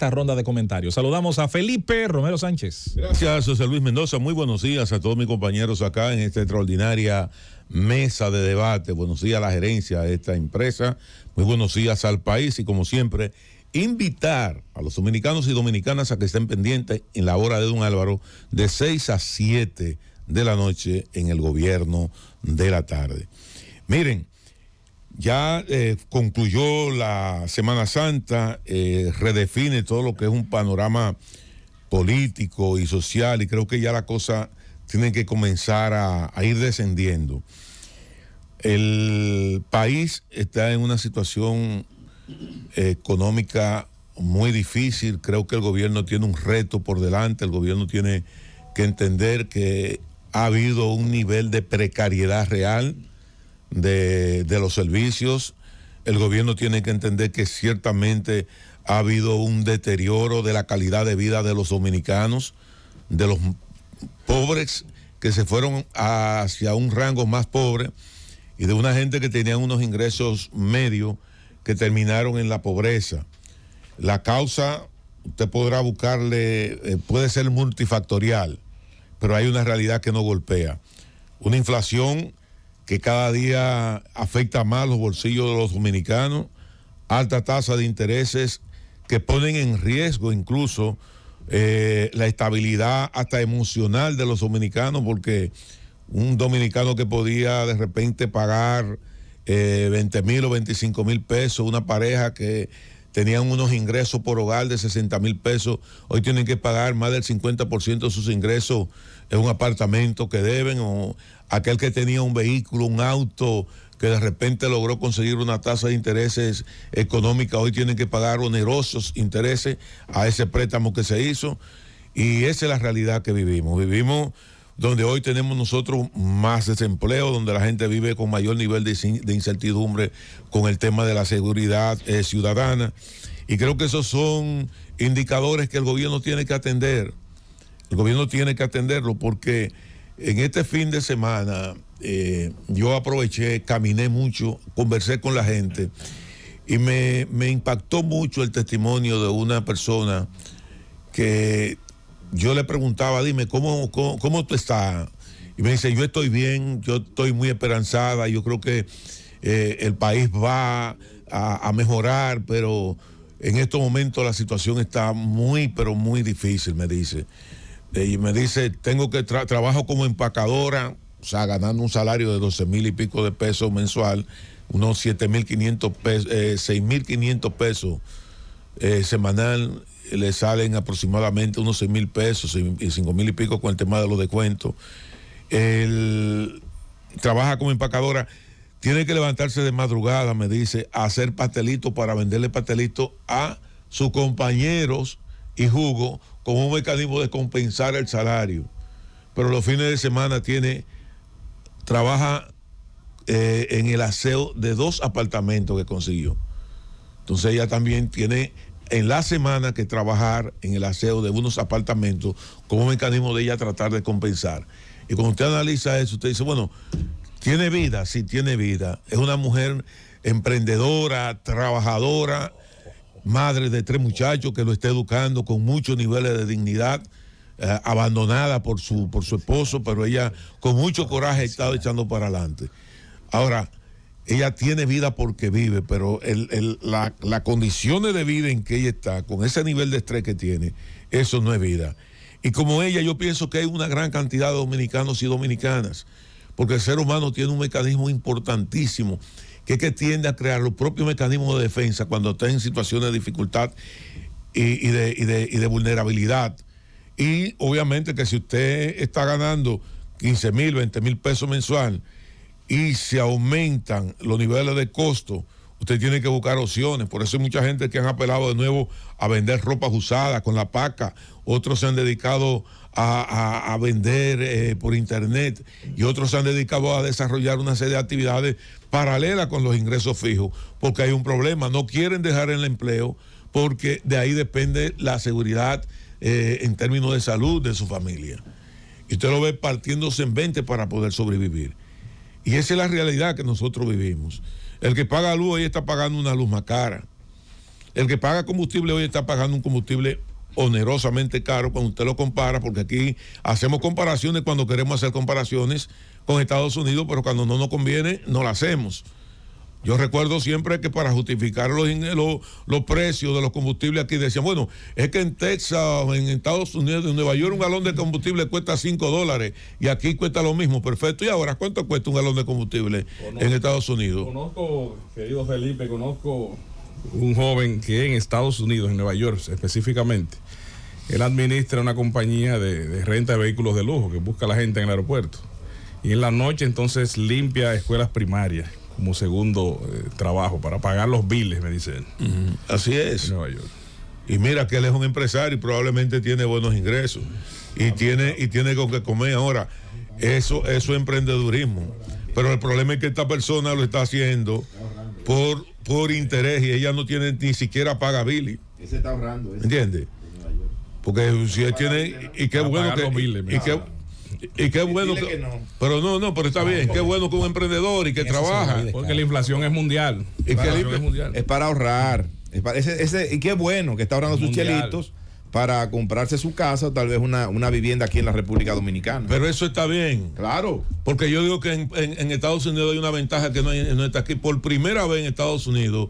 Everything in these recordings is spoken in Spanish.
esta ronda de comentarios. Saludamos a Felipe Romero Sánchez. Gracias, José Luis Mendoza. Muy buenos días a todos mis compañeros acá en esta extraordinaria mesa de debate. Buenos días a la gerencia de esta empresa. Muy buenos días al país y como siempre, invitar a los dominicanos y dominicanas a que estén pendientes en la hora de Don Álvaro de 6 a 7 de la noche en el gobierno de la tarde. Miren, ya eh, concluyó la Semana Santa, eh, redefine todo lo que es un panorama político y social y creo que ya la cosa tiene que comenzar a ir descendiendo. El país está en una situación eh, económica muy difícil. Creo que el gobierno tiene un reto por delante. El gobierno tiene que entender que ha habido un nivel de precariedad real de, los servicios. El gobierno tiene que entender que ciertamente ha habido un deterioro de la calidad de vida de los dominicanos, de los pobres que se fueron hacia un rango más pobre y de una gente que tenía unos ingresos medios que terminaron en la pobreza. La causa, usted podrá buscarle, eh, puede ser multifactorial, pero hay una realidad que no golpea. Una inflación que cada día afecta más los bolsillos de los dominicanos, alta tasa de intereses que ponen en riesgo incluso eh, la estabilidad hasta emocional de los dominicanos, porque un dominicano que podía de repente pagar 20 eh, mil o 25 mil pesos, una pareja que tenían unos ingresos por hogar de 60 mil pesos, hoy tienen que pagar más del 50% de sus ingresos en un apartamento que deben, o aquel que tenía un vehículo, un auto, que de repente logró conseguir una tasa de intereses económica, hoy tienen que pagar onerosos intereses a ese préstamo que se hizo. Y esa es la realidad que vivimos. Vivimos donde hoy tenemos nosotros más desempleo, donde la gente vive con mayor nivel de, incertidumbre con el tema de la seguridad eh, ciudadana. Y creo que esos son indicadores que el gobierno tiene que atender. El gobierno tiene que atenderlo porque en este fin de semana eh, yo aproveché, caminé mucho, conversé con la gente y me impactó mucho el testimonio de una persona que yo le preguntaba, dime, ¿cómo, cómo, tú estás? Y me dice, yo estoy bien, yo estoy muy esperanzada, yo creo que eh, el país va a, mejorar, pero en estos momentos la situación está muy, pero muy difícil, me dice. Eh, y me dice, tengo que trabajo como empacadora, o sea, ganando un salario de 12 mil y pico de pesos mensual, unos 7 mil 500 eh, pesos, 6 mil 500 pesos semanal le salen aproximadamente unos 6 mil pesos, 5 mil y pico con el tema de los descuentos. Él trabaja como empacadora, tiene que levantarse de madrugada, me dice, a hacer pastelitos para venderle pastelitos a sus compañeros y jugo como un mecanismo de compensar el salario. Pero los fines de semana tiene, trabaja eh, en el aseo de dos apartamentos que consiguió. Entonces ella también tiene en la semana que trabajar en el aseo de unos apartamentos como mecanismo de ella tratar de compensar. Y cuando usted analiza eso, usted dice, bueno, tiene vida, sí, tiene vida. Es una mujer emprendedora, trabajadora, madre de tres muchachos que lo está educando con muchos niveles de dignidad, eh, abandonada por su, por su esposo, pero ella con mucho coraje ha estado echando para adelante. Ahora, ella tiene vida porque vive, pero las condiciones de vida en que ella está, con ese nivel de estrés que tiene, eso no es vida. Y como ella, yo pienso que hay una gran cantidad de dominicanos y dominicanas, porque el ser humano tiene un mecanismo importantísimo, que es que tiende a crear los propios mecanismos de defensa cuando está en situaciones de dificultad y, de, y de vulnerabilidad. Y obviamente que si usted está ganando 15 mil, 20 mil pesos mensual, y se aumentan los niveles de costo, usted tiene que buscar opciones. Por eso hay mucha gente que han apelado de nuevo a vender ropa usada con la paca. Otros se han dedicado a, vender eh, por internet y otros se han dedicado a desarrollar una serie de actividades paralelas con los ingresos fijos, porque hay un problema. No quieren dejar el empleo porque de ahí depende la seguridad eh, en términos de salud de su familia. Y usted lo ve partiéndose en 20 para poder sobrevivir. Y esa es la realidad que nosotros vivimos. El que paga luz hoy está pagando una luz más cara. El que paga combustible hoy está pagando un combustible onerosamente caro cuando usted lo compara, porque aquí hacemos comparaciones cuando queremos hacer comparaciones con Estados Unidos, pero cuando no nos conviene, no lo hacemos. Yo recuerdo siempre que para justificar los, los, precios de los combustibles aquí decían, bueno, es que en Texas, en Estados Unidos, en Nueva York, un galón de combustible cuesta 5 dólares y aquí cuesta lo mismo, perfecto. ¿Y ahora cuánto cuesta un galón de combustible en Estados Unidos? Conozco, querido Felipe, conozco un joven que en Estados Unidos, en Nueva York específicamente, él administra una compañía de, de renta de vehículos de lujo que busca a la gente en el aeropuerto. Y en la noche entonces limpia escuelas primarias como segundo eh, trabajo, para pagar los biles, me dicen Así es. Y mira que él es un empresario y probablemente tiene buenos ingresos. Y tiene, y tiene con qué comer ahora. Eso, es es emprendedurismo. Pero el problema es que esta persona lo está haciendo por, por interés y ella no tiene ni siquiera paga Billy. Ese está ahorrando. ¿Entiendes? Porque si él tiene. Y qué bueno que. Y qué bueno. Que, Pero no, no, pero está bien. Qué bueno que un emprendedor y que trabaja. Porque la inflación es mundial. es, para ahorrar. ese, y qué bueno que está ahorrando sus chelitos para comprarse su casa tal vez una, vivienda aquí en la República Dominicana. Pero eso está bien. Claro. Porque yo digo que en, Estados Unidos hay una ventaja que no, está aquí. Por primera vez en Estados Unidos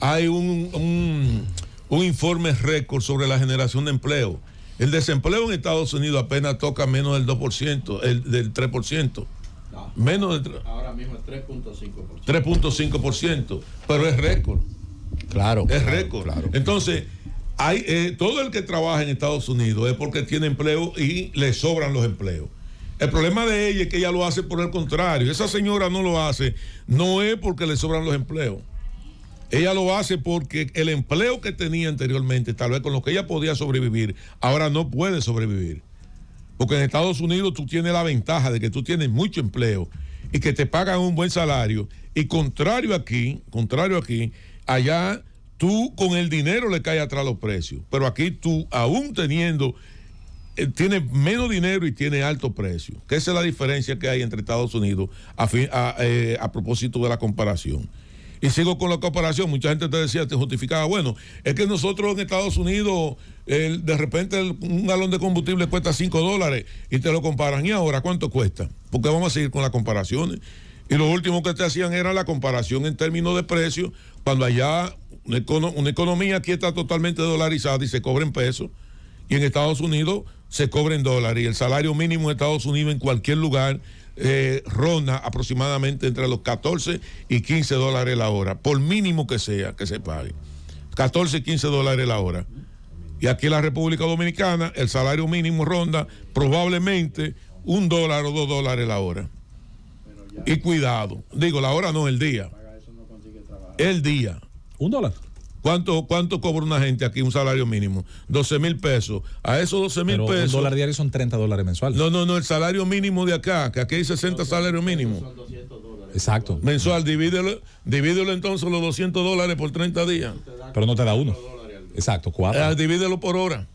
hay un informe récord sobre la generación de empleo. El desempleo en Estados Unidos apenas toca menos del 2%, el, del 3%. menos del, ahora mismo es 3.5%. pero es récord. Claro. Es récord. Entonces, hay, eh, todo el que trabaja en Estados Unidos es porque tiene empleo y le sobran los empleos. El problema de ella es que ella lo hace por el contrario. Esa señora no lo hace, no es porque le sobran los empleos. Ella lo hace porque el empleo que tenía anteriormente, tal vez con lo que ella podía sobrevivir, ahora no puede sobrevivir. Porque en Estados Unidos tú tienes la ventaja de que tú tienes mucho empleo y que te pagan un buen salario. Y contrario aquí, contrario aquí, allá tú con el dinero le caes atrás los precios. Pero aquí tú, aún teniendo, tiene eh, tienes menos dinero y tiene alto precio. Que esa es la diferencia que hay entre Estados Unidos a, eh, a propósito de la comparación. Y sigo con la comparación. Mucha gente te decía, te justificaba, bueno, es que nosotros en Estados Unidos, de repente un galón de combustible cuesta 5 dólares y te lo comparan. ¿Y ahora cuánto cuesta? Porque vamos a seguir con las comparaciones. Y lo último que te hacían era la comparación en términos de precio, cuando allá una, economía aquí está totalmente dolarizada y se cobra en pesos. Y en Estados Unidos se cobra en dólares. Y el salario mínimo en Estados Unidos, en cualquier lugar, eh, ronda aproximadamente entre los 14 y 15 dólares la hora, por mínimo que sea que se pague. 14 y 15 dólares la hora. Y aquí en la República Dominicana el salario mínimo ronda probablemente un dólar o dos dólares la hora. Y cuidado, digo, la hora no, el día. El día. ¿Un dólar? ¿Cuánto, ¿Cuánto cobra una gente aquí un salario mínimo? 12 mil pesos. A esos 12 mil pesos. Un dólar diario son 30 dólares mensuales. No, no, no, el salario mínimo de acá, que aquí hay 60 salarios mínimos. Son 200 dólares. Exacto. Mensual, divídelo, divídelo entonces los 200 dólares por 30 días. Pero no te da uno. Exacto, cuatro. Eh, divídelo por hora.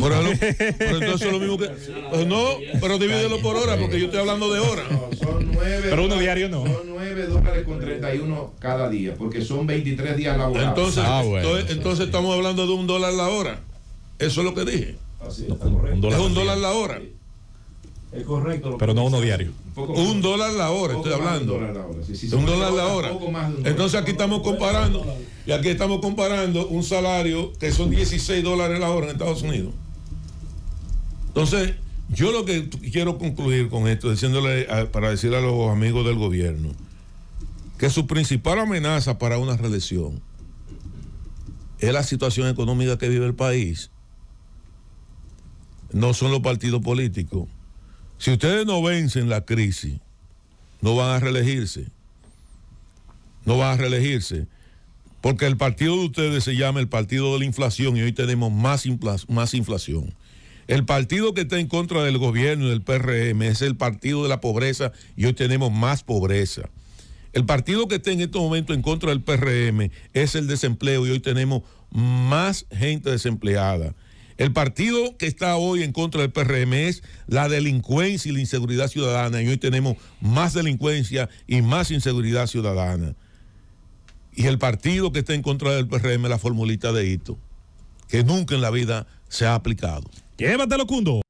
Por Pero, es lo mismo que. Pues no, pero divídelo por hora, porque yo estoy hablando de hora. son nueve. Pero uno diario no. Son nueve dólares con 31 cada día, porque son 23 días laborales. Ah, entonces, entonces, estamos hablando de un dólar la hora. Eso es lo que dije. Un dólar es un dólar la hora. Es correcto. Pero no uno diario. Un, dólar la hora, estoy hablando. Un dólar la hora. Entonces aquí estamos comparando, y aquí estamos comparando un salario que son 16 dólares la hora en Estados Unidos. Entonces, yo lo que quiero concluir con esto, diciéndole para decirle a los amigos del gobierno, que su principal amenaza para una reelección es la situación económica que vive el país. No son los partidos políticos si ustedes no vencen la crisis, no van a reelegirse. No van a reelegirse. Porque el partido de ustedes se llama el partido de la inflación y hoy tenemos más, inflación. El partido que está en contra del gobierno y del PRM es el partido de la pobreza y hoy tenemos más pobreza. El partido que está en este momento en contra del PRM es el desempleo y hoy tenemos más gente desempleada. El partido que está hoy en contra del PRM es la delincuencia y la inseguridad ciudadana. Y hoy tenemos más delincuencia y más inseguridad ciudadana. Y el partido que está en contra del PRM, es la formulita de Hito, que nunca en la vida se ha aplicado. Llévatelo, Cundo.